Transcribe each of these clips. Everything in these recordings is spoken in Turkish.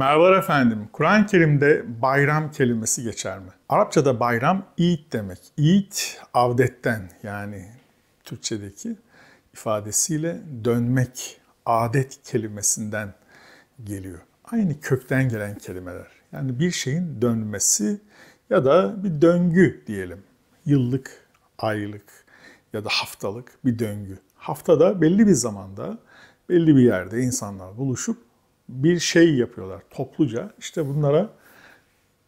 Merhaba efendim. Kur'an-ı Kerim'de bayram kelimesi geçer mi? Arapçada bayram Eid demek. Eid avdetten yani Türkçedeki ifadesiyle dönmek, adet kelimesinden geliyor. Aynı kökten gelen kelimeler. Yani bir şeyin dönmesi ya da bir döngü diyelim. Yıllık, aylık ya da haftalık bir döngü. Haftada belli bir zamanda belli bir yerde insanlar buluşup bir şey yapıyorlar topluca. İşte bunlara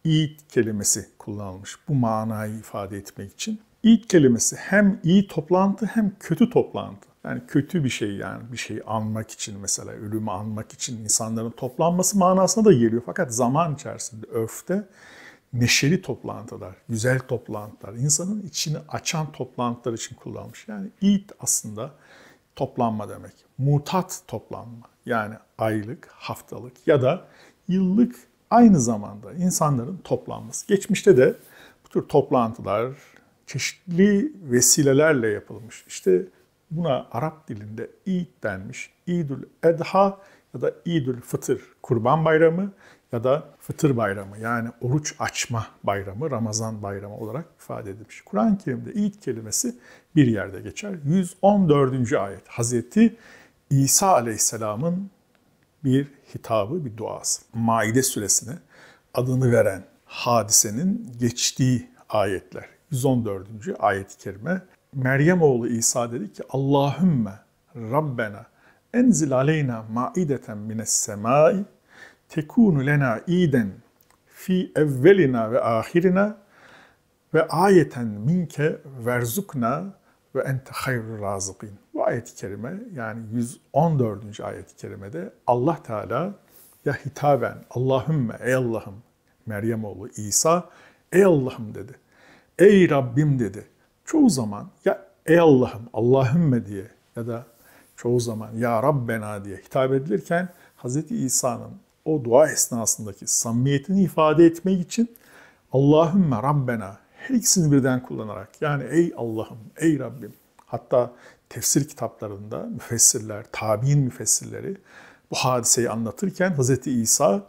İyit kelimesi kullanılmış bu manayı ifade etmek için. İyit kelimesi hem iyi toplantı hem kötü toplantı. Yani kötü bir şey yani bir şeyi anmak için mesela ölümü anmak için insanların toplanması manasına da geliyor. Fakat zaman içerisinde öfte neşeli toplantılar, güzel toplantılar, insanın içini açan toplantılar için kullanmış. Yani İyit aslında toplanma demek. Mutat toplanma. Yani aylık, haftalık ya da yıllık aynı zamanda insanların toplanması. Geçmişte de bu tür toplantılar çeşitli vesilelerle yapılmış. İşte buna Arap dilinde İd denmiş. İdül Edha ya da İdül Fıtır Kurban Bayramı ya da Fıtır Bayramı yani oruç açma bayramı, Ramazan bayramı olarak ifade edilmiş. Kur'an-ı Kerim'de İd kelimesi bir yerde geçer. 114. ayet Hazreti İsa Aleyhisselam'ın bir hitabı, bir duası. Maide suresine adını veren hadisenin geçtiği ayetler. 114. ayet-i kerime. Meryem oğlu İsa dedi ki Allahümme Rabbena enzil aleyna maideten mines semai tekunu lena iden fi evvelina ve ahirina ve ayeten minke verzukna ve ente hayrul razıkın. Bu ayet-i kerime yani 114. ayet-i kerimede Allah Teala ya hitaben Allahümme ey Allah'ım Meryem oğlu İsa ey Allah'ım dedi. Ey Rabbim dedi. Çoğu zaman ya ey Allah'ım Allahümme diye ya da çoğu zaman Ya Rabbena diye hitap edilirken Hz. İsa'nın o dua esnasındaki samimiyetini ifade etmek için Allahümme Rabbena her ikisini birden kullanarak yani ey Allah'ım, ey Rabbim hatta tefsir kitaplarında müfessirler, tabi'in müfessirleri bu hadiseyi anlatırken Hz. İsa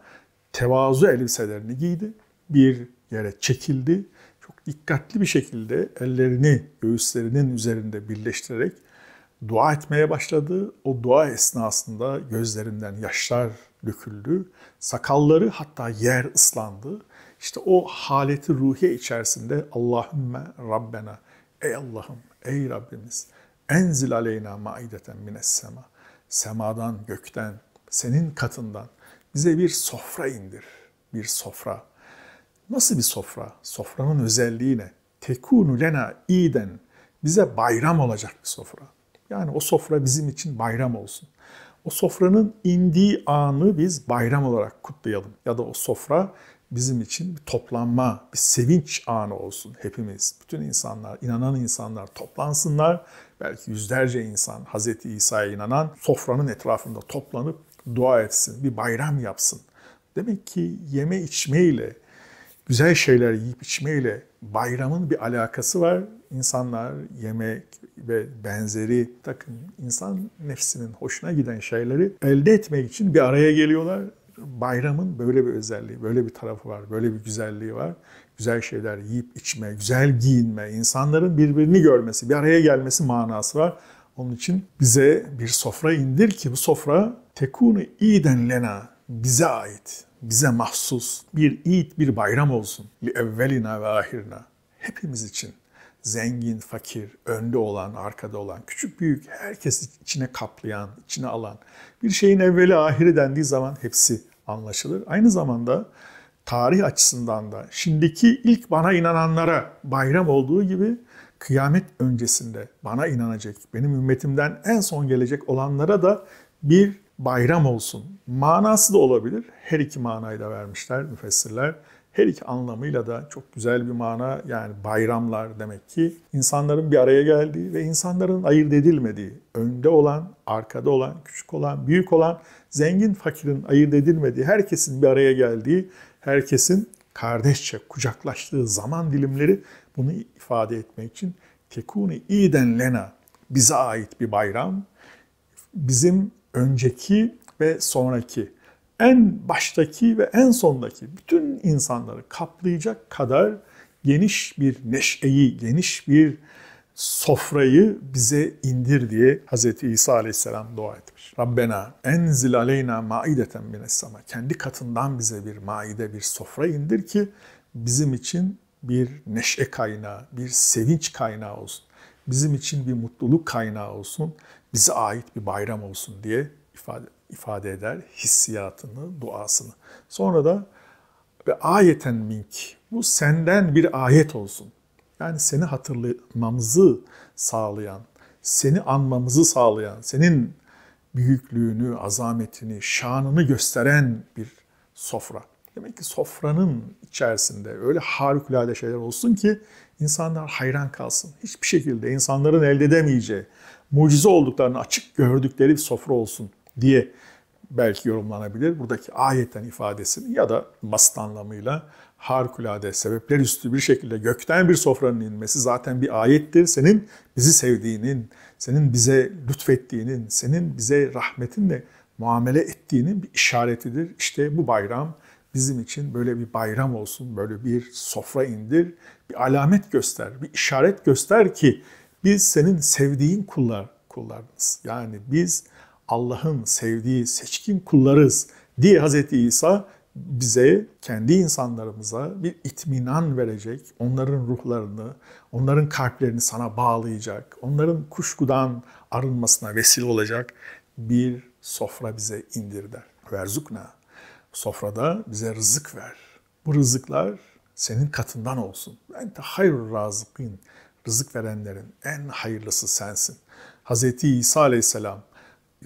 tevazu elbiselerini giydi, bir yere çekildi, çok dikkatli bir şekilde ellerini göğüslerinin üzerinde birleştirerek dua etmeye başladı. O dua esnasında gözlerinden yaşlar döküldü. Sakalları hatta yer ıslandı. İşte o haleti ruhiye içerisinde Allahümme Rabbena, ey Allah'ım, ey Rabbimiz, enzil aleyna maideten mines sema. Semadan, gökten, senin katından bize bir sofra indir. Bir sofra. Nasıl bir sofra? Sofranın özelliği ne? Tekunu lena iden. Bize bayram olacak bir sofra. Yani o sofra bizim için bayram olsun. O sofranın indiği anı biz bayram olarak kutlayalım. Ya da o sofra bizim için bir toplanma, bir sevinç anı olsun hepimiz. Bütün insanlar, inanan insanlar toplansınlar. Belki yüzlerce insan Hz. İsa'ya inanan sofranın etrafında toplanıp dua etsin, bir bayram yapsın. Demek ki yeme içmeyle, güzel şeyler yiyip içmeyle bayramın bir alakası var. İnsanlar yemek, ve benzeri takım insan nefsinin hoşuna giden şeyleri elde etmek için bir araya geliyorlar. Bayramın böyle bir özelliği, böyle bir tarafı var, böyle bir güzelliği var. Güzel şeyler yiyip içme, güzel giyinme, insanların birbirini görmesi, bir araya gelmesi manası var. Onun için bize bir sofra indir ki bu sofra tekunu iyiden lena bize ait, bize mahsus bir id, bir bayram olsun. Li evvelina ve ahirna. Hepimiz için zengin, fakir, önde olan, arkada olan, küçük büyük herkesi içine kaplayan, içine alan bir şeyin evveli ahiri dendiği zaman hepsi anlaşılır. Aynı zamanda tarih açısından da şimdiki ilk bana inananlara bayram olduğu gibi kıyamet öncesinde bana inanacak, benim ümmetimden en son gelecek olanlara da bir bayram olsun. Manası da olabilir. Her iki manayı da vermişler müfessirler. Her iki anlamıyla da çok güzel bir mana yani bayramlar demek ki insanların bir araya geldiği ve insanların ayırt edilmediği, önde olan, arkada olan, küçük olan, büyük olan, zengin fakirin ayırt edilmediği, herkesin bir araya geldiği, herkesin kardeşçe kucaklaştığı zaman dilimleri bunu ifade etmek için tekuni iden lena bize ait bir bayram. Bizim önceki ve sonraki en baştaki ve en sondaki bütün insanları kaplayacak kadar geniş bir neşeyi, geniş bir sofrayı bize indir diye Hz. İsa aleyhisselam dua etmiş. Rabbena enzil aleyna maideten mines sama. Kendi katından bize bir maide, bir sofra indir ki bizim için bir neşe kaynağı, bir sevinç kaynağı olsun. Bizim için bir mutluluk kaynağı olsun, bize ait bir bayram olsun diye ifade, ifade eder hissiyatını, duasını. Sonra da ve ayeten mink bu senden bir ayet olsun. Yani seni hatırlamamızı sağlayan, seni anmamızı sağlayan, senin büyüklüğünü, azametini, şanını gösteren bir sofra. Demek ki sofranın içerisinde öyle harikulade şeyler olsun ki insanlar hayran kalsın. Hiçbir şekilde insanların elde edemeyeceği, mucize olduklarını açık gördükleri bir sofra olsun diye belki yorumlanabilir. Buradaki ayetten ifadesini ya da basit anlamıyla harikulade sebepler üstü bir şekilde gökten bir sofranın inmesi zaten bir ayettir. Senin bizi sevdiğinin, senin bize lütfettiğinin, senin bize rahmetinle muamele ettiğinin bir işaretidir. İşte bu bayram bizim için böyle bir bayram olsun, böyle bir sofra indir, bir alamet göster, bir işaret göster ki biz senin sevdiğin kullar kullarınız. Yani biz Allah'ın sevdiği seçkin kullarız diye Hz. İsa bize, kendi insanlarımıza bir itminan verecek, onların ruhlarını, onların kalplerini sana bağlayacak, onların kuşkudan arınmasına vesile olacak bir sofra bize indir der. Verzukna. Sofrada bize rızık ver. Bu rızıklar senin katından olsun. Ben de hayır razıkın. Rızık verenlerin en hayırlısı sensin. Hz. İsa aleyhisselam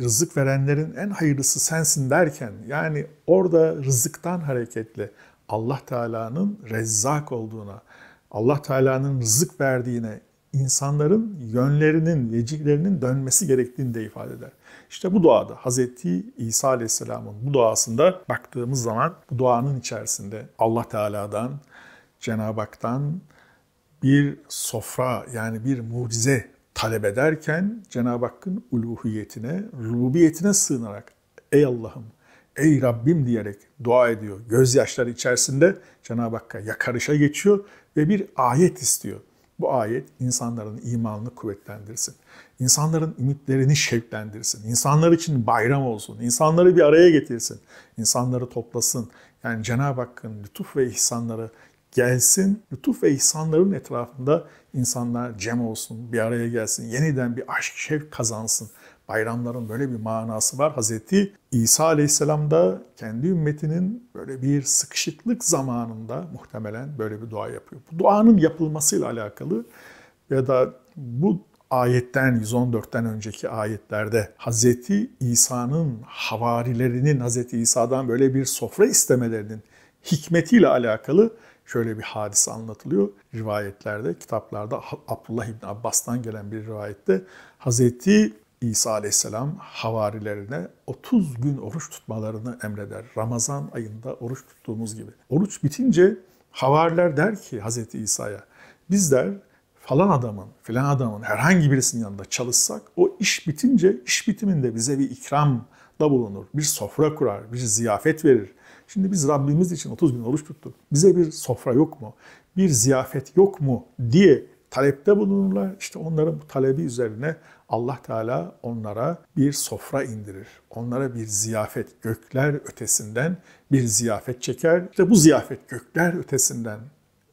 rızık verenlerin en hayırlısı sensin derken yani orada rızıktan hareketle Allah Teala'nın rezzak olduğuna, Allah Teala'nın rızık verdiğine, insanların yönlerinin, vecihlerinin dönmesi gerektiğini de ifade eder. İşte bu duada Hazreti İsa Aleyhisselam'ın bu duasında baktığımız zaman bu duanın içerisinde Allah Teala'dan, Cenab-ı Hak'tan bir sofra yani bir mucize talep ederken Cenab-ı Hakk'ın uluhiyetine, rububiyetine sığınarak ey Allah'ım, ey Rabbim diyerek dua ediyor. Gözyaşları içerisinde Cenab-ı Hakk'a yakarışa geçiyor ve bir ayet istiyor. Bu ayet insanların imanını kuvvetlendirsin. İnsanların ümitlerini şevklendirsin. İnsanlar için bayram olsun. İnsanları bir araya getirsin. İnsanları toplasın. Yani Cenab-ı Hakk'ın lütuf ve ihsanları gelsin, lütuf ve ihsanların etrafında insanlar cem olsun, bir araya gelsin, yeniden bir aşk şevk kazansın. Bayramların böyle bir manası var. Hazreti İsa Aleyhisselam da kendi ümmetinin böyle bir sıkışıklık zamanında muhtemelen böyle bir dua yapıyor. Bu duanın yapılmasıyla alakalı ya da bu ayetten 114'ten önceki ayetlerde Hazreti İsa'nın havarilerinin Hazreti İsa'dan böyle bir sofra istemelerinin hikmetiyle alakalı şöyle bir hadise anlatılıyor rivayetlerde, kitaplarda Abdullah İbni Abbas'tan gelen bir rivayette Hazreti İsa Aleyhisselam havarilerine 30 gün oruç tutmalarını emreder. Ramazan ayında oruç tuttuğumuz gibi. Oruç bitince havariler der ki Hazreti İsa'ya bizler falan adamın, filan adamın herhangi birisinin yanında çalışsak o iş bitince iş bitiminde bize bir ikram da bulunur. Bir sofra kurar, bir ziyafet verir. Şimdi biz Rabbimiz için 30 gün oruç tuttuk. Bize bir sofra yok mu? Bir ziyafet yok mu? diye talepte bulunurlar. İşte onların bu talebi üzerine Allah Teala onlara bir sofra indirir. Onlara bir ziyafet gökler ötesinden bir ziyafet çeker. İşte bu ziyafet gökler ötesinden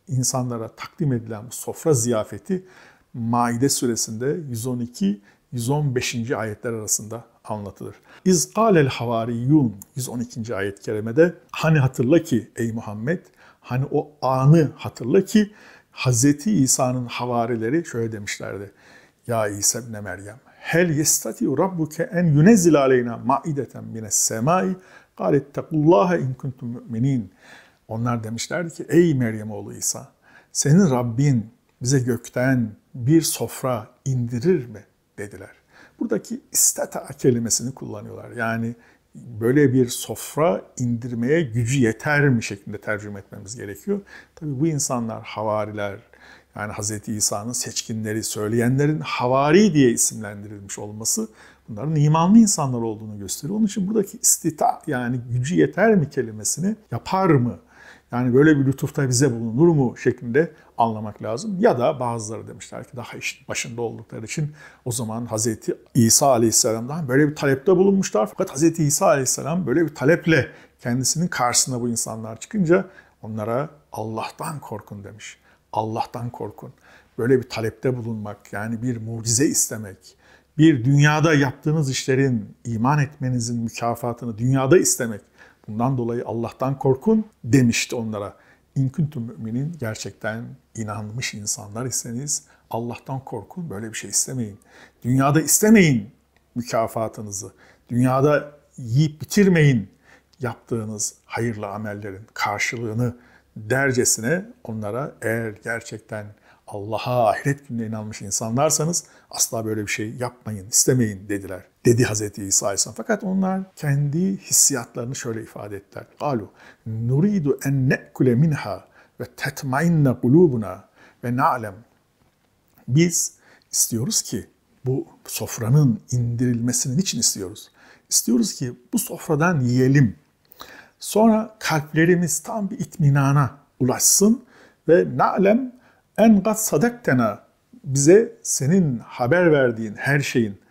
insanlara takdim edilen bu sofra ziyafeti Maide suresinde 112 115. ayetler arasında anlatılır. İz alel havariyun 112. ayet-i kerimede hani hatırla ki ey Muhammed hani o anı hatırla ki Hz. İsa'nın havarileri şöyle demişlerdi. Ya İsa ibn Meryem hel yestatiu rabbuke en yunezzil aleyna maideten mines semai galet tekullaha in kuntum mu'minin. Onlar demişlerdi ki ey Meryem oğlu İsa senin Rabbin bize gökten bir sofra indirir mi? dediler. Buradaki istata kelimesini kullanıyorlar. Yani böyle bir sofra indirmeye gücü yeter mi şeklinde tercüme etmemiz gerekiyor. Tabii bu insanlar havariler, yani Hz. İsa'nın seçkinleri, söyleyenlerin havari diye isimlendirilmiş olması bunların imanlı insanlar olduğunu gösteriyor. Onun için buradaki istita yani gücü yeter mi kelimesini yapar mı yani böyle bir lütufta bize bulunur mu şeklinde anlamak lazım. Ya da bazıları demişler ki daha işin başında oldukları için o zaman Hz. İsa Aleyhisselam'dan böyle bir talepte bulunmuşlar. Fakat Hz. İsa Aleyhisselam böyle bir taleple kendisinin karşısına bu insanlar çıkınca onlara Allah'tan korkun demiş. Allah'tan korkun. Böyle bir talepte bulunmak yani bir mucize istemek, bir dünyada yaptığınız işlerin iman etmenizin mükafatını dünyada istemek Bundan dolayı Allah'tan korkun demişti onlara. İnküntüm müminin gerçekten inanmış insanlar iseniz Allah'tan korkun böyle bir şey istemeyin. Dünyada istemeyin mükafatınızı. Dünyada yiyip bitirmeyin yaptığınız hayırlı amellerin karşılığını dercesine onlara eğer gerçekten Allah'a ahiret gününe inanmış insanlarsanız asla böyle bir şey yapmayın, istemeyin dediler dedi Hz. İsa Aleyhisselam. Fakat onlar kendi hissiyatlarını şöyle ifade ettiler. Kalu nuridu en ne'kule minha ve tetmainne kulubuna ve na'lem. Biz istiyoruz ki bu sofranın indirilmesini için istiyoruz? İstiyoruz ki bu sofradan yiyelim. Sonra kalplerimiz tam bir itminana ulaşsın ve na'lem en gad sadaktena bize senin haber verdiğin her şeyin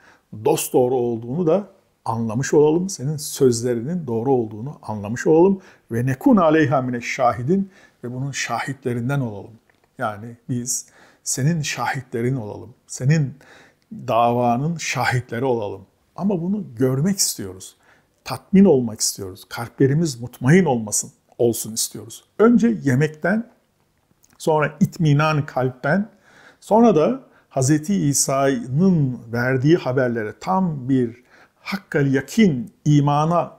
dost doğru olduğunu da anlamış olalım. Senin sözlerinin doğru olduğunu anlamış olalım. Ve nekun aleyha mine şahidin ve bunun şahitlerinden olalım. Yani biz senin şahitlerin olalım. Senin davanın şahitleri olalım. Ama bunu görmek istiyoruz. Tatmin olmak istiyoruz. Kalplerimiz mutmain olmasın, olsun istiyoruz. Önce yemekten, sonra itminan kalpten, sonra da Hz. İsa'nın verdiği haberlere tam bir hakkal yakin imana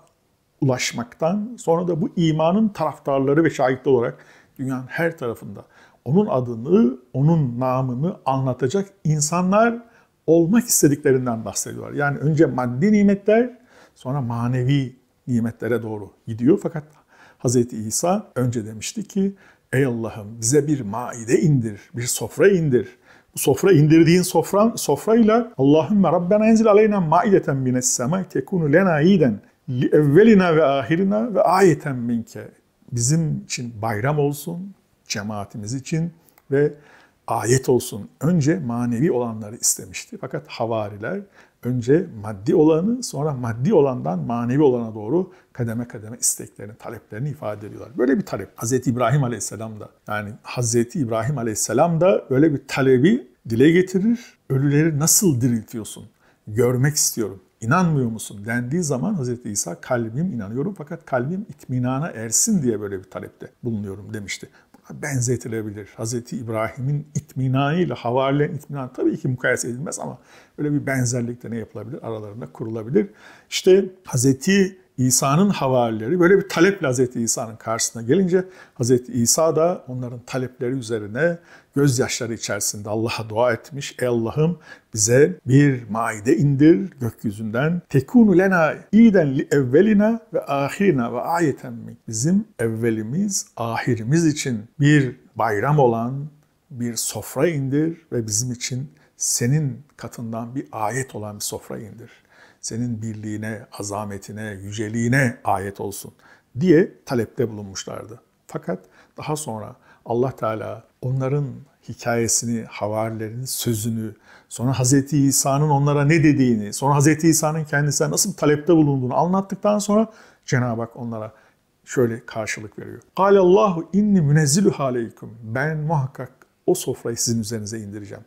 ulaşmaktan sonra da bu imanın taraftarları ve şahitli olarak dünyanın her tarafında onun adını, onun namını anlatacak insanlar olmak istediklerinden bahsediyorlar. Yani önce maddi nimetler sonra manevi nimetlere doğru gidiyor. Fakat Hz. İsa önce demişti ki ey Allah'ım bize bir maide indir, bir sofra indir sofra indirdiğin sofra sofrayla Allahümme Rabbena enzil aleyna maideten mines sema tekunu lena iyiden li evvelina ve ahirina ve ayeten minke. Bizim için bayram olsun, cemaatimiz için ve ayet olsun. Önce manevi olanları istemişti. Fakat havariler önce maddi olanı sonra maddi olandan manevi olana doğru kademe kademe isteklerini, taleplerini ifade ediyorlar. Böyle bir talep. Hz. İbrahim Aleyhisselam da yani Hz. İbrahim Aleyhisselam da böyle bir talebi dile getirir. Ölüleri nasıl diriltiyorsun? Görmek istiyorum. İnanmıyor musun? dendiği zaman Hz. İsa kalbim inanıyorum fakat kalbim itminana ersin diye böyle bir talepte bulunuyorum demişti benzetilebilir. Hazreti İbrahim'in itminanıyla, havarilerin itminan tabii ki mukayese edilmez ama böyle bir benzerlik de ne yapılabilir? Aralarında kurulabilir. İşte Hazreti İsa'nın havarileri böyle bir taleple Hazreti İsa'nın karşısına gelince Hazreti İsa da onların talepleri üzerine gözyaşları içerisinde Allah'a dua etmiş. Ey Allah'ım bize bir maide indir gökyüzünden. Tekunu lena iden li evvelina ve ahirina ve ayeten min. Bizim evvelimiz, ahirimiz için bir bayram olan bir sofra indir ve bizim için senin katından bir ayet olan bir sofra indir senin birliğine, azametine, yüceliğine ayet olsun diye talepte bulunmuşlardı. Fakat daha sonra Allah Teala onların hikayesini, havarilerin sözünü, sonra Hz. İsa'nın onlara ne dediğini, sonra Hz. İsa'nın kendisine nasıl talepte bulunduğunu anlattıktan sonra Cenab-ı Hak onlara şöyle karşılık veriyor. قَالَ اللّٰهُ inni مُنَزِّلُهَا aleykum. Ben muhakkak o sofrayı sizin üzerinize indireceğim.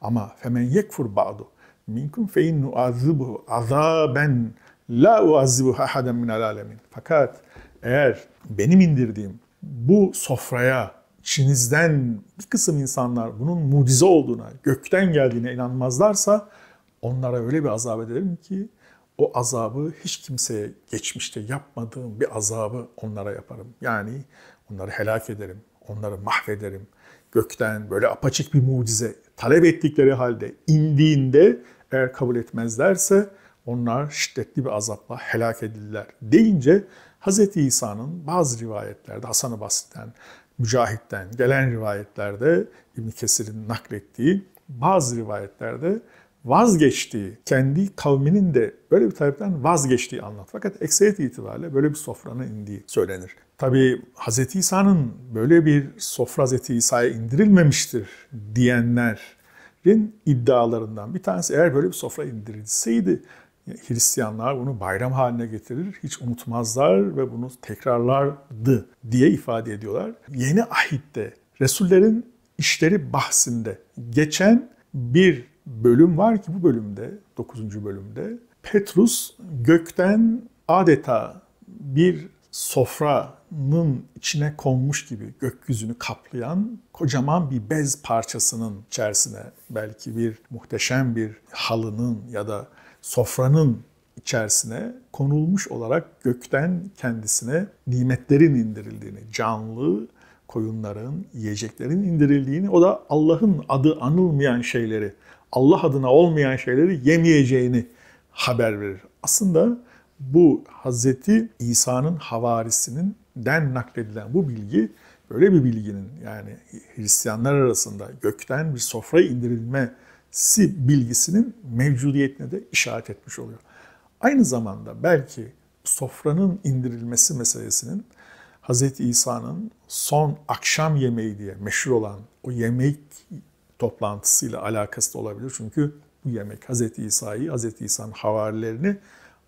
Ama femen yekfur ba'du minkum fe innu azibu azaben la uazibu ahaden minel alemin. Fakat eğer benim indirdiğim bu sofraya içinizden bir kısım insanlar bunun mucize olduğuna, gökten geldiğine inanmazlarsa onlara öyle bir azap ederim ki o azabı hiç kimseye geçmişte yapmadığım bir azabı onlara yaparım. Yani onları helak ederim, onları mahvederim. Gökten böyle apaçık bir mucize talep ettikleri halde indiğinde eğer kabul etmezlerse onlar şiddetli bir azapla helak edildiler deyince Hz. İsa'nın bazı rivayetlerde Hasan-ı Basri'den, Mücahit'ten gelen rivayetlerde İbn Kesir'in naklettiği bazı rivayetlerde vazgeçtiği, kendi kavminin de böyle bir talepten vazgeçtiği anlat. Fakat ekseriyet itibariyle böyle bir sofrana indiği söylenir. Tabi Hz. İsa'nın böyle bir sofra Hz. İsa'ya indirilmemiştir diyenler Hitler'in iddialarından bir tanesi eğer böyle bir sofra indirilseydi e, Hristiyanlar bunu bayram haline getirir, hiç unutmazlar ve bunu tekrarlardı diye ifade ediyorlar. Yeni ahitte Resullerin işleri bahsinde geçen bir bölüm var ki bu bölümde, 9. bölümde Petrus gökten adeta bir sofranın içine konmuş gibi gökyüzünü kaplayan kocaman bir bez parçasının içerisine belki bir muhteşem bir halının ya da sofranın içerisine konulmuş olarak gökten kendisine nimetlerin indirildiğini, canlı koyunların, yiyeceklerin indirildiğini, o da Allah'ın adı anılmayan şeyleri, Allah adına olmayan şeyleri yemeyeceğini haber verir. Aslında bu Hazreti İsa'nın havarisinin den nakledilen bu bilgi böyle bir bilginin yani Hristiyanlar arasında gökten bir sofra indirilmesi bilgisinin mevcudiyetine de işaret etmiş oluyor. Aynı zamanda belki sofranın indirilmesi meselesinin Hz. İsa'nın son akşam yemeği diye meşhur olan o yemek toplantısıyla alakası da olabilir. Çünkü bu yemek Hz. İsa'yı, Hz. İsa'nın havarilerini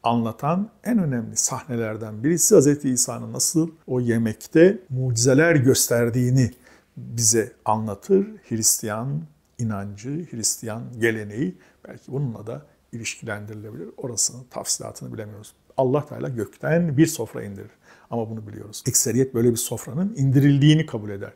anlatan en önemli sahnelerden birisi Hz. İsa'nın nasıl o yemekte mucizeler gösterdiğini bize anlatır. Hristiyan inancı, Hristiyan geleneği belki bununla da ilişkilendirilebilir. Orasının tafsilatını bilemiyoruz. Allah Teala gökten bir sofra indirir. Ama bunu biliyoruz. Ekseriyet böyle bir sofranın indirildiğini kabul eder.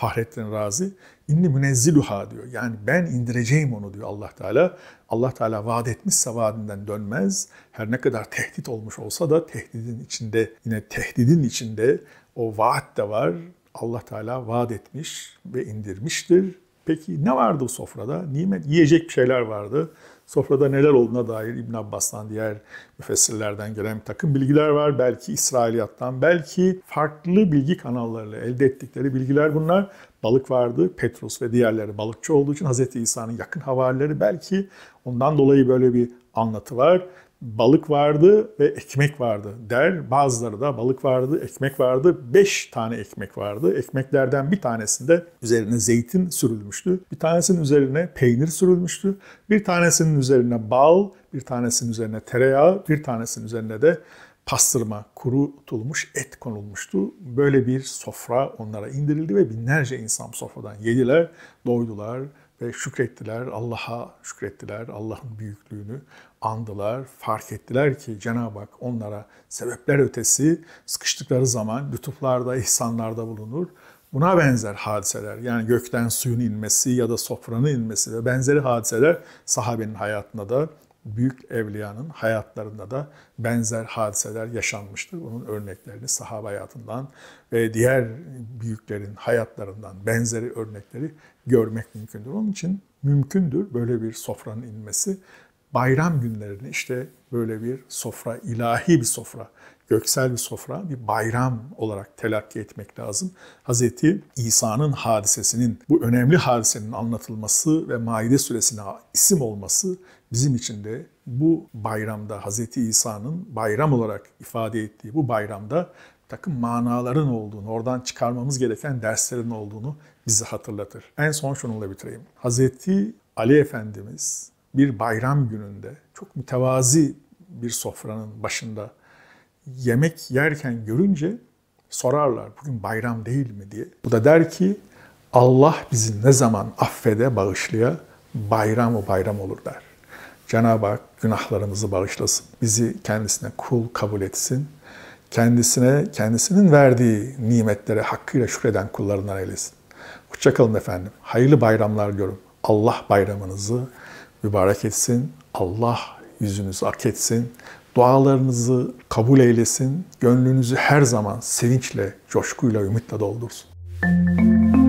Fahrettin Razi inni münezziluha diyor. Yani ben indireceğim onu diyor Allah Teala. Allah Teala vaat etmişse vaadinden dönmez. Her ne kadar tehdit olmuş olsa da tehdidin içinde yine tehdidin içinde o vaat de var. Allah Teala vaat etmiş ve indirmiştir. Peki ne vardı o sofrada? Nimet yiyecek bir şeyler vardı sofrada neler olduğuna dair İbn Abbas'tan diğer müfessirlerden gelen bir takım bilgiler var. Belki İsrailiyattan, belki farklı bilgi kanallarıyla elde ettikleri bilgiler bunlar. Balık vardı, Petrus ve diğerleri balıkçı olduğu için Hz. İsa'nın yakın havarileri belki ondan dolayı böyle bir anlatı var balık vardı ve ekmek vardı der. Bazıları da balık vardı, ekmek vardı, beş tane ekmek vardı. Ekmeklerden bir tanesinde üzerine zeytin sürülmüştü. Bir tanesinin üzerine peynir sürülmüştü. Bir tanesinin üzerine bal, bir tanesinin üzerine tereyağı, bir tanesinin üzerine de pastırma, kurutulmuş et konulmuştu. Böyle bir sofra onlara indirildi ve binlerce insan sofradan yediler, doydular, ve şükrettiler, Allah'a şükrettiler, Allah'ın büyüklüğünü andılar, fark ettiler ki Cenab-ı Hak onlara sebepler ötesi sıkıştıkları zaman lütuflarda, ihsanlarda bulunur. Buna benzer hadiseler yani gökten suyun inmesi ya da sofranın inmesi ve benzeri hadiseler sahabenin hayatında da büyük evliyanın hayatlarında da benzer hadiseler yaşanmıştır. Bunun örneklerini sahaba hayatından ve diğer büyüklerin hayatlarından benzeri örnekleri görmek mümkündür. Onun için mümkündür böyle bir sofranın inmesi bayram günlerini işte böyle bir sofra, ilahi bir sofra, göksel bir sofra, bir bayram olarak telakki etmek lazım. Hz. İsa'nın hadisesinin, bu önemli hadisenin anlatılması ve Maide suresine isim olması bizim için de bu bayramda Hz. İsa'nın bayram olarak ifade ettiği bu bayramda takım manaların olduğunu, oradan çıkarmamız gereken derslerin olduğunu bizi hatırlatır. En son şununla bitireyim. Hz. Ali Efendimiz bir bayram gününde çok mütevazi bir sofranın başında yemek yerken görünce sorarlar bugün bayram değil mi diye. Bu da der ki Allah bizi ne zaman affede, bağışlaya bayram o bayram olur der. Cenab-ı Hak günahlarımızı bağışlasın. Bizi kendisine kul kabul etsin. Kendisine, kendisinin verdiği nimetlere hakkıyla şükreden kullarından eylesin. Hoşçakalın efendim. Hayırlı bayramlar görün. Allah bayramınızı mübarek etsin. Allah yüzünüzü ak etsin. Dualarınızı kabul eylesin. Gönlünüzü her zaman sevinçle, coşkuyla, ümitle doldursun. Müzik